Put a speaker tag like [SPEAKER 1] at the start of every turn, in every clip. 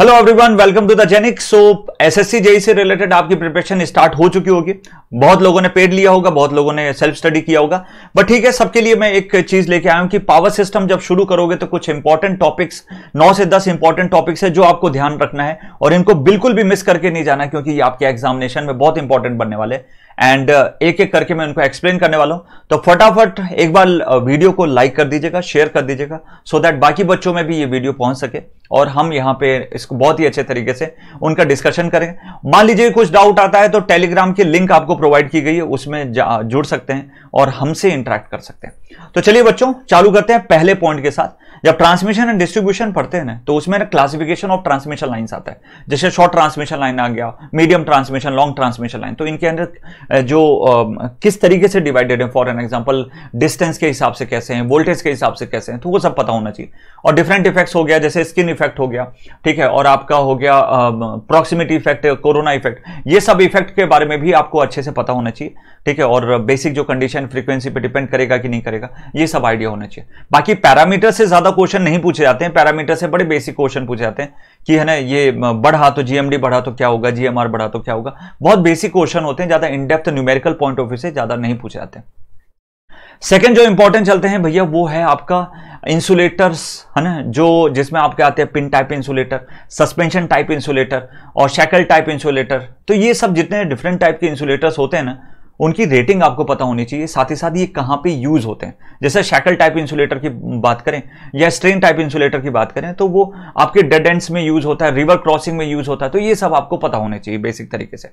[SPEAKER 1] hello everyone welcome to the जेनिक so SSC JE से related आपकी प्रिपरेशन स्टार्ट हो चुकी होगी बहुत लोगों ने पेड लिया होगा बहुत लोगों ने सेल्फ स्टडी किया होगा बट ठीक है सबके लिए मैं एक चीज लेके आया हूं कि पावर सिस्टम जब शुरू करोगे तो कुछ इंपॉर्टेंट टॉपिक्स नौ से दस इंपॉर्टेंट टॉपिक्स है जो आपको ध्यान रखना है और इनको बिल्कुल भी मिस करके नहीं जाना क्योंकि ये आपके एग्जामिनेशन में बहुत इंपॉर्टेंट बनने वाले हैं एंड uh, एक एक करके मैं उनको एक्सप्लेन करने वाला हूं तो फटाफट एक बार वीडियो uh, को लाइक कर दीजिएगा शेयर कर दीजिएगा सो so दैट बाकी बच्चों में भी ये वीडियो पहुंच सके और हम यहां पे इसको बहुत ही अच्छे तरीके से उनका डिस्कशन करें मान लीजिए कुछ डाउट आता है तो टेलीग्राम की लिंक आपको प्रोवाइड की गई है उसमें जुड़ सकते हैं और हमसे इंटरेक्ट कर सकते हैं तो चलिए बच्चों चालू करते हैं पहले पॉइंट के साथ जब ट्रांसमिशन एंड डिस्ट्रीब्यूशन पढ़ते हैं ना तो उसमें क्लासिफिकेशन ऑफ ट्रांसमिशन लाइन्स आता है जैसे शॉर्ट ट्रांसमिशन लाइन आ गया medium transmission long transmission line तो इनके अंदर जो किस तरीके से डिवाइडेड है फॉर एन एग्जाम्पल डिस्टेंस के हिसाब से कैसे हैं वोल्टेज के हिसाब से कैसे हैं तो वो सब पता होना चाहिए और डिफरेंट इफेक्ट्स हो गया जैसे स्किन इफेक्ट हो गया ठीक है और आपका हो गया प्रॉक्सिमिटी इफेक्ट कोरोना इफेक्ट ये सब इफेक्ट के बारे में भी आपको अच्छे से पता होना चाहिए ठीक है और बेसिक जो कंडीशन फ्रीक्वेंसी पर डिपेंड करेगा कि नहीं करेगा ये सब आइडिया होना चाहिए बाकी पैरामीटर से ज्यादा ज्यादा क्वेश्चन नहीं पूछे जाते हैं पैरामीटर से बड़े बेसिक क्वेश्चन पूछे जाते हैं कि है ना ये बढ़ा तो जीएमडी बढ़ा तो क्या होगा जीएमआर बढ़ा तो क्या होगा बहुत बेसिक क्वेश्चन होते हैं ज्यादा in depth numerical point of view से ज्यादा नहीं पूछे जाते सेकेंड जो इंपॉर्टेंट चलते हैं भैया वो है आपका इंसुलेटर्स है ना जो जिसमें आपके आते हैं pin type insulator suspension type insulator और शैकल टाइप इंसुलेटर तो ये सब जितने डिफरेंट टाइप के इंसुलेटर्स होते हैं ना उनकी रेटिंग आपको पता होनी चाहिए साथ ही साथ ये कहाँ पे यूज़ होते हैं जैसे शैकल टाइप इंसुलेटर की बात करें या स्ट्रेन टाइप इंसुलेटर की बात करें तो वो आपके डेड एंड्स में यूज़ होता है रिवर क्रॉसिंग में यूज़ होता है तो ये सब आपको पता होना चाहिए बेसिक तरीके से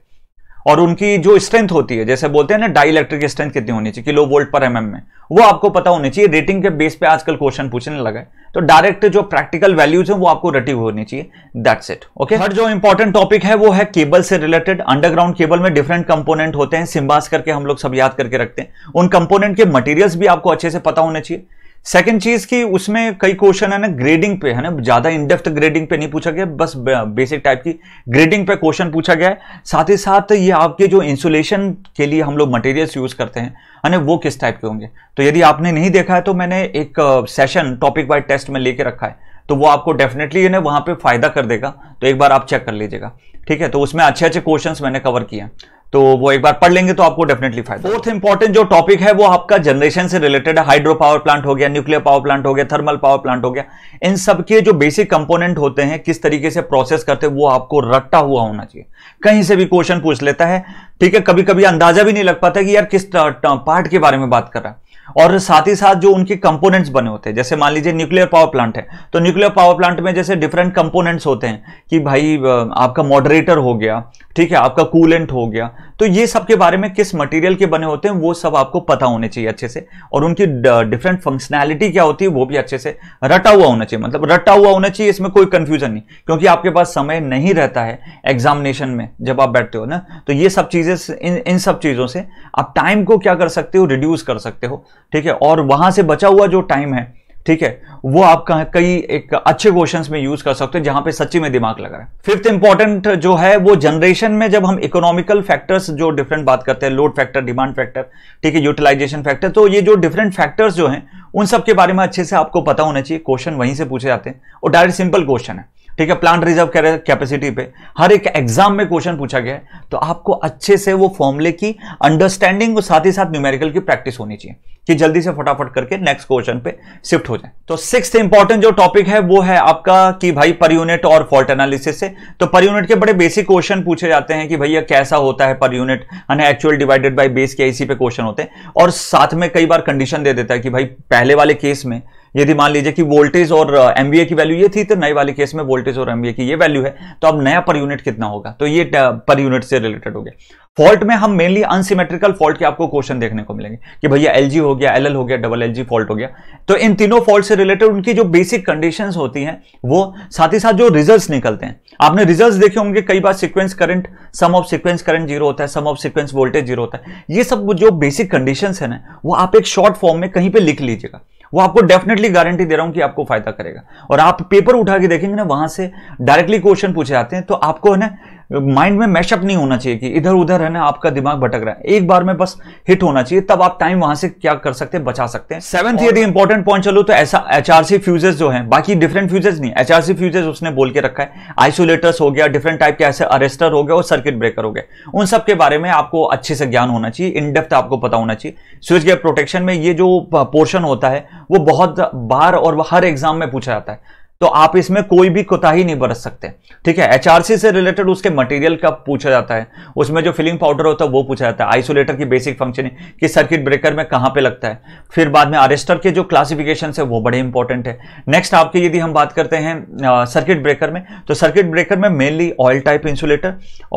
[SPEAKER 1] और उनकी जो स्ट्रेंथ होती है जैसे बोलते हैं ना डाई इलेक्ट्रिक स्ट्रेंथ कितनी होनी चाहिए किलो वोल्ट पर एमएम में वो आपको पता होनी चाहिए रेटिंग के बेस पे आजकल क्वेश्चन पूछने लगा है तो डायरेक्ट जो प्रैक्टिकल वैल्यूज है वो आपको रटी होनी चाहिए दैट्स इट ओके हर जो इंपॉर्टेंट टॉपिक है वो है केबल से रिलेटेड अंडरग्राउंड केबल में डिफरेंट कंपोनेंट होते हैं सिम्बास करके हम लोग सब याद करके रखते हैं उन कंपोनेंट के मटेरियल्स भी आपको अच्छे से पता होने चाहिए सेकेंड चीज की उसमें कई क्वेश्चन है ना ग्रेडिंग पे है ना ज्यादा इनडेप्थ ग्रेडिंग पे नहीं पूछा गया बस बेसिक टाइप की ग्रेडिंग पे क्वेश्चन पूछा गया है साथ ही साथ ये आपके जो इंसुलेशन के लिए हम लोग मटेरियल्स यूज करते हैं है ना वो किस टाइप के होंगे तो यदि आपने नहीं देखा है तो मैंने एक सेशन टॉपिक वाइज टेस्ट में लेके रखा है तो वो आपको डेफिनेटली यू ना पे फायदा कर देगा तो एक बार आप चेक कर लीजिएगा ठीक है तो उसमें अच्छे अच्छे क्वेश्चन मैंने कवर किए तो वो एक बार पढ़ लेंगे तो आपको डेफिनेटली फायदा फोर्थ इंपॉर्टेंट जो टॉपिक है वो आपका जनरेशन से रिलेटेड है हाइड्रो पावर प्लांट हो गया न्यूक्लियर पावर प्लांट हो गया थर्मल पावर प्लांट हो गया इन सब के जो बेसिक कंपोनेंट होते हैं किस तरीके से प्रोसेस करते हैं वो आपको रट्टा हुआ होना चाहिए कहीं से भी क्वेश्चन पूछ लेता है ठीक है कभी कभी अंदाजा भी नहीं लग पाता कि यार किस पार्ट के बारे में बात कर रहा है और साथ ही साथ जो उनके कंपोनेंट्स बने होते हैं जैसे मान लीजिए न्यूक्लियर पावर प्लांट है तो न्यूक्लियर पावर प्लांट में जैसे डिफरेंट कंपोनेंट्स होते हैं कि भाई आपका मॉडरेटर हो गया ठीक है आपका कूलेंट हो गया तो ये सब के बारे में किस मटेरियल के बने होते हैं वो सब आपको पता होने चाहिए अच्छे से और उनकी डिफरेंट फंक्शनैलिटी क्या होती है वो भी अच्छे से रटा हुआ होना चाहिए मतलब रटा हुआ होना चाहिए इसमें कोई कंफ्यूजन नहीं क्योंकि आपके पास समय नहीं रहता है एग्जामिनेशन में जब आप बैठते हो ना तो ये सब चीजें इन इन सब चीजों से आप टाइम को क्या कर सकते हो रिड्यूस कर सकते हो ठीक है और वहां से बचा हुआ जो टाइम है ठीक है वो आप कई एक अच्छे क्वेश्चन में यूज कर सकते हैं जहां पे सच्ची में दिमाग लगा रहा है फिफ्थ इंपॉर्टेंट जो है वो जनरेशन में जब हम इकोनॉमिकल फैक्टर्स जो डिफरेंट बात करते हैं लोड फैक्टर डिमांड फैक्टर ठीक है यूटिलाइजेशन फैक्टर तो ये जो डिफरेंट फैक्टर्स जो हैं उन सब के बारे में अच्छे से आपको पता होना चाहिए क्वेश्चन वहीं से पूछे जाते हैं और डायरेक्ट सिंपल क्वेश्चन है ठीक है प्लांट रिजर्व कैपेसिटी पे हर एक एग्जाम में क्वेश्चन पूछा गया है तो आपको अच्छे से वो फॉर्मुले की अंडरस्टैंडिंग और साथ ही साथ न्यूमेरिकल की प्रैक्टिस होनी चाहिए कि जल्दी से फटाफट करके नेक्स्ट क्वेश्चन पे शिफ्ट हो जाए तो सिक्स इंपॉर्टेंट जो टॉपिक है वो है आपका कि भाई पर यूनिट और फॉल्ट एनालिसिस से तो पर यूनिट के बड़े बेसिक क्वेश्चन पूछे जाते हैं कि भैया कैसा होता है पर यूनिट यानी एक्चुअल डिवाइडेड बाई बेस के इसी पे क्वेश्चन होते हैं और साथ में कई बार कंडीशन दे देता है कि भाई पहले वाले केस में यदि मान लीजिए कि वोल्टेज और एमबीए की वैल्यू ये थी तो नए वाले केस में वोल्टेज और एमबीए की ये वैल्यू है तो अब नया पर यूनिट कितना होगा तो ये पर यूनिट से रिलेटेड हो गया फॉल्ट में हम मेनली अनसिमेट्रिकल फॉल्ट के आपको क्वेश्चन देखने को मिलेंगे कि भैया एलजी हो गया एलएल हो गया डबल एलजी फॉल्ट हो गया तो इन तीनों फॉल्ट से रिलेटेड उनकी जो बेसिक कंडीशन होती हैं वो साथ ही साथ जो रिजल्ट निकलते हैं आपने रिजल्ट देखे होंगे कई बार sequence current sum of sequence current zero होता है sum of sequence voltage zero होता है ये सब जो बेसिक कंडीशन है ना वो आप एक शॉर्ट फॉर्म में कहीं पर लिख लीजिएगा वो आपको डेफिनेटली गारंटी दे रहा हूं कि आपको फायदा करेगा और आप पेपर उठा के देखेंगे ना वहां से डायरेक्टली क्वेश्चन पूछे जाते हैं तो आपको है ना माइंड में मैशअप नहीं होना चाहिए कि इधर उधर है ना आपका दिमाग भटक रहा है एक बार में बस हिट होना चाहिए तब आप टाइम वहां से क्या कर सकते हैं बचा सकते हैं सेवंथ यदि इंपॉर्टेंट पॉइंट चलो तो ऐसा एचआरसी फ्यूजेस जो है बाकी डिफरेंट फ्यूजेस नहीं एचआरसी फ्यूजेस उसने बोल के रखा है आइसोलेटर्स हो गया डिफरेंट टाइप के ऐसे अरेस्टर हो गया और सर्किट ब्रेकर हो गए उन सब के बारे में आपको अच्छे से ज्ञान होना चाहिए इन डेप्थ आपको पता होना चाहिए स्विच गेट प्रोटेक्शन में ये जो पोर्शन होता है वो बहुत बार और हर एग्जाम में पूछा जाता है तो आप इसमें कोई भी कोताही नहीं बरत सकते ठीक है एचआरसी से रिलेटेड उसके मटेरियल का पूछा जाता है उसमें जो फिलिंग पाउडर होता है वो पूछा जाता है आइसोलेटर की बेसिक फंक्शन कि सर्किट ब्रेकर में कहां पे लगता है फिर बाद में आरेस्टर के जो क्लासिफिकेशन है वो बड़े इंपॉर्टेंट है नेक्स्ट आपके यदि हम बात करते हैं सर्किट ब्रेकर में तो सर्किट ब्रेकर में मेनली ऑयल टाइप इंसुलेटर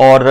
[SPEAKER 1] और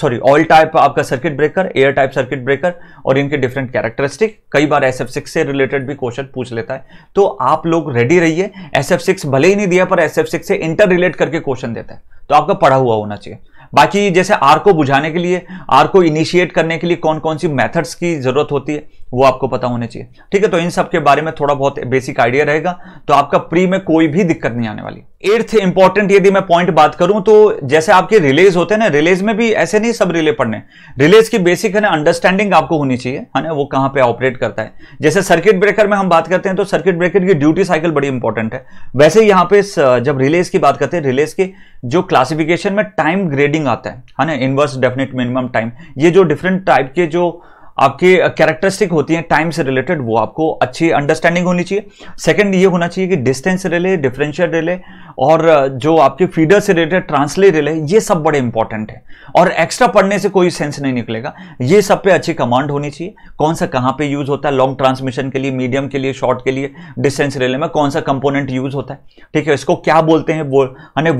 [SPEAKER 1] सॉरी ऑयल टाइप आपका circuit breaker air type circuit breaker और इनके डिफरेंट कैरेक्टरिस्टिक कई बार एस से रिलेटेड भी क्वेश्चन पूछ लेता है तो आप लोग रेडी रहिए एस भले ही नहीं दिया पर एस से इंटर रिलेट करके क्वेश्चन देता है तो आपका पढ़ा हुआ होना चाहिए बाकी जैसे आर को बुझाने के लिए आर को इनिशिएट करने के लिए कौन कौन सी मेथड्स की जरूरत होती है वो आपको पता होने चाहिए ठीक है तो इन सब के बारे में थोड़ा बहुत बेसिक आइडिया रहेगा तो आपका प्री में कोई भी दिक्कत नहीं आने वाली एर्थ इंपॉर्टेंट यदि मैं पॉइंट बात करूं तो जैसे आपके रिलेज होते हैं ना रिलेज में भी ऐसे नहीं सब रिले पढ़ने रिलेज की बेसिक है ना अंडरस्टैंडिंग आपको होनी चाहिए है ना वो कहां पे ऑपरेट करता है जैसे सर्किट ब्रेकर में हम बात करते हैं तो सर्किट ब्रेकर की ड्यूटी साइकिल बड़ी इंपॉर्टेंट है वैसे यहां पे जब रिलेज की बात करते हैं रिलेज के जो क्लासिफिकेशन में टाइम ग्रेडिंग आता है है ना इनवर्स डेफिनेट मिनिमम टाइम ये जो डिफरेंट टाइप के जो आपके कैरेक्टरिस्टिक होती है टाइम से रिलेटेड वो आपको अच्छी अंडरस्टैंडिंग होनी चाहिए सेकंड ये होना चाहिए कि डिस्टेंस रिले डिफरेंशियल रिले और जो आपके फीडर से रिलेटेड ट्रांसले रिले ये सब बड़े इंपॉर्टेंट है और एक्स्ट्रा पढ़ने से कोई सेंस नहीं निकलेगा ये सब पे अच्छी कमांड होनी चाहिए कौन सा कहाँ पे यूज होता है लॉन्ग ट्रांसमिशन के लिए मीडियम के लिए शॉर्ट के लिए डिस्टेंस रिले में कौन सा कंपोनेंट यूज होता है ठीक है इसको क्या बोलते हैं वो,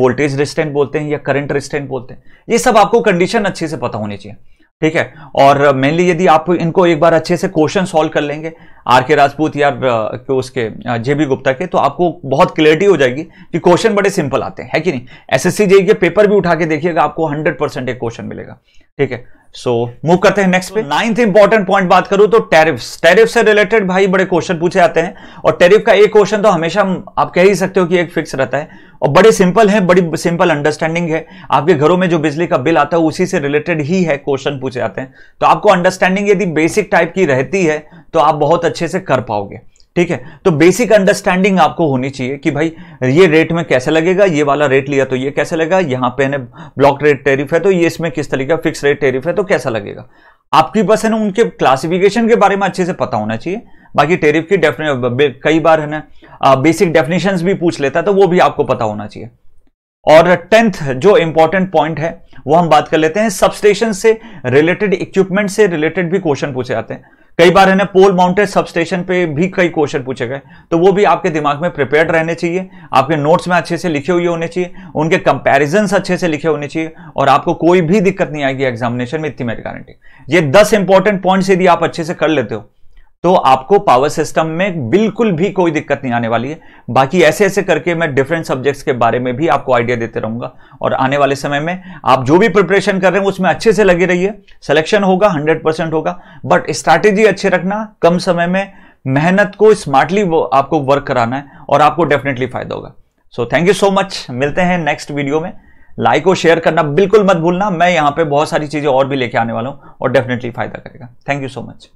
[SPEAKER 1] वोल्टेज रिस्टेंट बोलते हैं या करंट रिस्टेंट बोलते हैं ये सब आपको कंडीशन अच्छे से पता होनी चाहिए ठीक है और मेनली यदि आप इनको एक बार अच्छे से क्वेश्चन सॉल्व कर लेंगे आर के राजपूत या के उसके जे बी गुप्ता के तो आपको बहुत क्लियरिटी हो जाएगी कि क्वेश्चन बड़े सिंपल आते हैं है कि नहीं एस एस सी जेई के पेपर भी उठा के देखिएगा आपको हंड्रेड परसेंट एक क्वेश्चन मिलेगा ठीक है सो मूव करते हैं नेक्स्ट पे नाइन्थ इंपॉर्टेंट पॉइंट बात करूं तो टैरिफ टैरिफ से रिलेटेड भाई बड़े क्वेश्चन पूछे जाते हैं और टैरिफ का एक क्वेश्चन तो हमेशा आप कह ही सकते हो कि एक फिक्स रहता है और बड़े सिंपल है बड़ी सिंपल अंडरस्टैंडिंग है आपके घरों में जो बिजली का बिल आता है उसी से रिलेटेड ही है क्वेश्चन पूछे जाते हैं तो आपको अंडरस्टैंडिंग यदि बेसिक टाइप की रहती है तो आप बहुत अच्छे से कर पाओगे ठीक है तो बेसिक अंडरस्टैंडिंग आपको होनी चाहिए कि भाई ये रेट में कैसे लगेगा ये वाला रेट लिया तो ये कैसे लगेगा यहां पे ब्लॉक रेट टेरिफ है तो ये इसमें किस तरीके का फिक्स रेट टेरिफ है तो कैसा लगेगा आपकी बस है ना उनके क्लासिफिकेशन के बारे में अच्छे से पता होना चाहिए बाकी टेरिफ की कई बार है ना बेसिक डेफिनेशन भी पूछ लेता है तो वो भी आपको पता होना चाहिए और टेंथ जो इंपॉर्टेंट पॉइंट है वो हम बात कर लेते हैं सबस्टेशन से रिलेटेड इक्विपमेंट से रिलेटेड भी क्वेश्चन पूछे जाते हैं कई बार है ना पोल माउंटेड सबस्टेशन पे भी कई क्वेश्चन पूछे गए तो वो भी आपके दिमाग में प्रिपेयर्ड रहने चाहिए आपके नोट्स में अच्छे से लिखे हुए होने चाहिए उनके कंपेरिजन अच्छे से लिखे होने चाहिए और आपको कोई भी दिक्कत नहीं आएगी एग्जामिनेशन में इतनी मेरी गारंटी ये दस इंपॉर्टेंट पॉइंट यदि आप अच्छे से कर लेते हो तो आपको पावर सिस्टम में बिल्कुल भी कोई दिक्कत नहीं आने वाली है बाकी ऐसे ऐसे करके मैं डिफरेंट सब्जेक्ट्स के बारे में भी आपको आइडिया देते रहूंगा और आने वाले समय में आप जो भी प्रिपरेशन कर रहे हैं उसमें अच्छे से लगे रहिए सिलेक्शन होगा हंड्रेड परसेंट होगा बट स्ट्रैटेजी अच्छे रखना कम समय में मेहनत को स्मार्टली आपको वर्क कराना है और आपको डेफिनेटली फायदा होगा so thank you so much मिलते हैं नेक्स्ट वीडियो में लाइक और शेयर करना बिल्कुल मत भूलना मैं यहाँ पे बहुत सारी चीज़ें और भी लेके आने वाला हूँ और डेफिनेटली फायदा करेगा थैंक यू सो मच